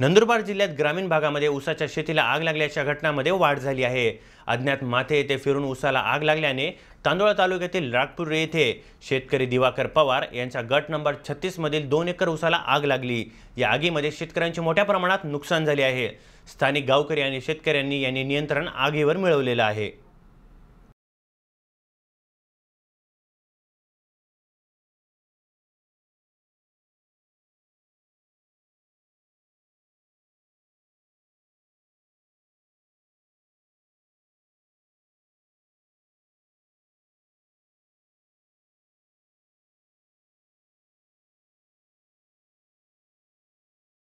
नंदुरबार जिल्ह्यात ग्रामीण भागामध्ये ऊसाच्या शेतीला आग लागल्याच्या घटनामध्ये वाढ झाली आहे अज्ञात माथे येथे फिरून ऊसाला आग लागल्याने तांदोळा तालुक्यातील रागपूर येथे शेतकरी दिवाकर पवार यांचा गट नंबर छत्तीसमधील दोन एकर ऊसाला आग लागली या आगीमध्ये शेतकऱ्यांचे मोठ्या प्रमाणात नुकसान झाले आहे स्थानिक गावकरी आणि शेतकऱ्यांनी यांनी नियंत्रण आगीवर मिळवलेलं आहे